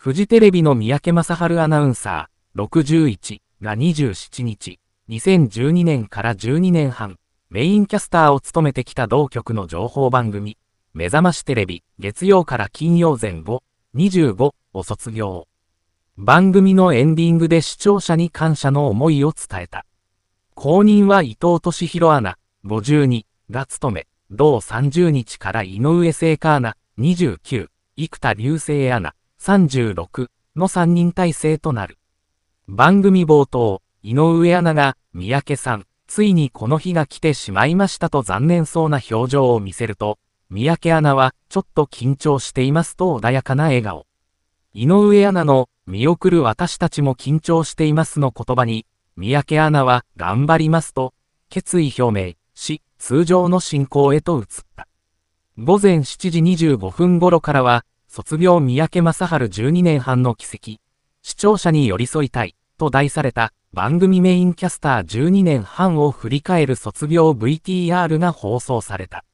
フジテレビの三宅正春アナウンサー、61が27日、2012年から12年半、メインキャスターを務めてきた同局の情報番組、目覚ましテレビ、月曜から金曜前後、25を卒業。番組のエンディングで視聴者に感謝の思いを伝えた。後任は伊藤敏弘アナ、52が務め、同30日から井上聖華アナ、29、生田流星アナ、36の3人体制となる。番組冒頭、井上アナが、三宅さん、ついにこの日が来てしまいましたと残念そうな表情を見せると、三宅アナは、ちょっと緊張していますと穏やかな笑顔。井上アナの、見送る私たちも緊張していますの言葉に、三宅アナは、頑張りますと、決意表明し、通常の進行へと移った。午前7時25分頃からは、卒業三宅正春12年半の奇跡、視聴者に寄り添いたい、と題された番組メインキャスター12年半を振り返る卒業 VTR が放送された。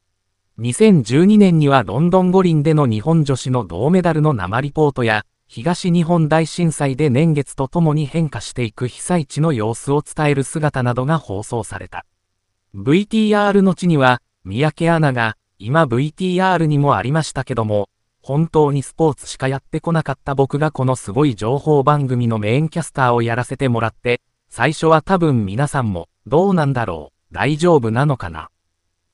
2012年にはロンドン五輪での日本女子の銅メダルの生リポートや、東日本大震災で年月とともに変化していく被災地の様子を伝える姿などが放送された。VTR の地には、三宅アナが、今 VTR にもありましたけども、本当にスポーツしかやってこなかった僕がこのすごい情報番組のメインキャスターをやらせてもらって、最初は多分皆さんも、どうなんだろう、大丈夫なのかな。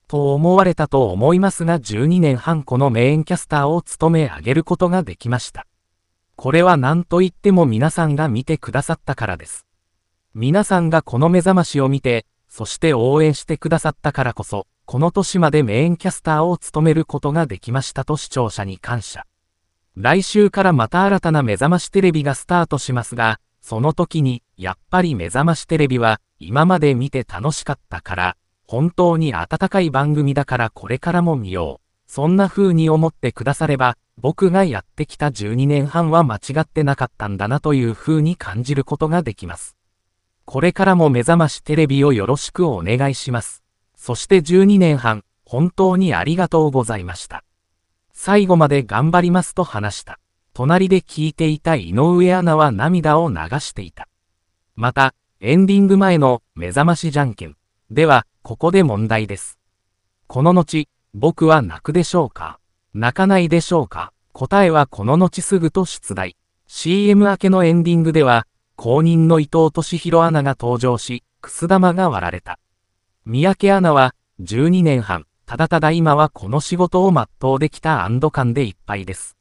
と思われたと思いますが12年半このメインキャスターを務め上げることができました。これは何と言っても皆さんが見てくださったからです。皆さんがこの目覚ましを見て、そして応援してくださったからこそ、この年までメインキャスターを務めることができましたと視聴者に感謝。来週からまた新たな目覚ましテレビがスタートしますが、その時に、やっぱり目覚ましテレビは、今まで見て楽しかったから、本当に温かい番組だからこれからも見よう。そんな風に思ってくだされば、僕がやってきた12年半は間違ってなかったんだなという風に感じることができます。これからも目覚ましテレビをよろしくお願いします。そして12年半、本当にありがとうございました。最後まで頑張りますと話した。隣で聞いていた井上アナは涙を流していた。また、エンディング前の目覚ましじゃんけん。では、ここで問題です。この後、僕は泣くでしょうか泣かないでしょうか答えはこの後すぐと出題。CM 明けのエンディングでは、公認の伊藤敏弘アナが登場し、くす玉が割られた。三宅アナは、12年半、ただただ今はこの仕事を全うできた安堵感でいっぱいです。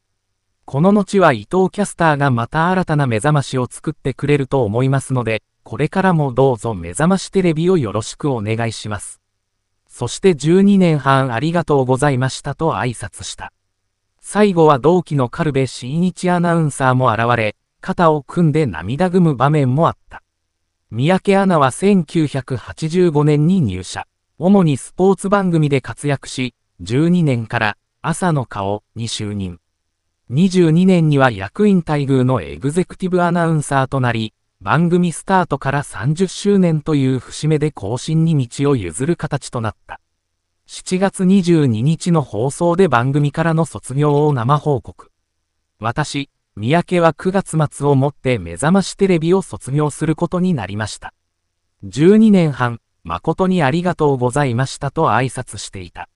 この後は伊藤キャスターがまた新たな目覚ましを作ってくれると思いますので、これからもどうぞ目覚ましテレビをよろしくお願いします。そして12年半ありがとうございましたと挨拶した。最後は同期の軽部真一アナウンサーも現れ、肩を組んで涙ぐむ場面もあった。三宅アナは1985年に入社。主にスポーツ番組で活躍し、12年から朝の顔に就任。22年には役員待遇のエグゼクティブアナウンサーとなり、番組スタートから30周年という節目で更新に道を譲る形となった。7月22日の放送で番組からの卒業を生報告。私、三宅は9月末をもって目覚ましテレビを卒業することになりました。12年半、誠にありがとうございましたと挨拶していた。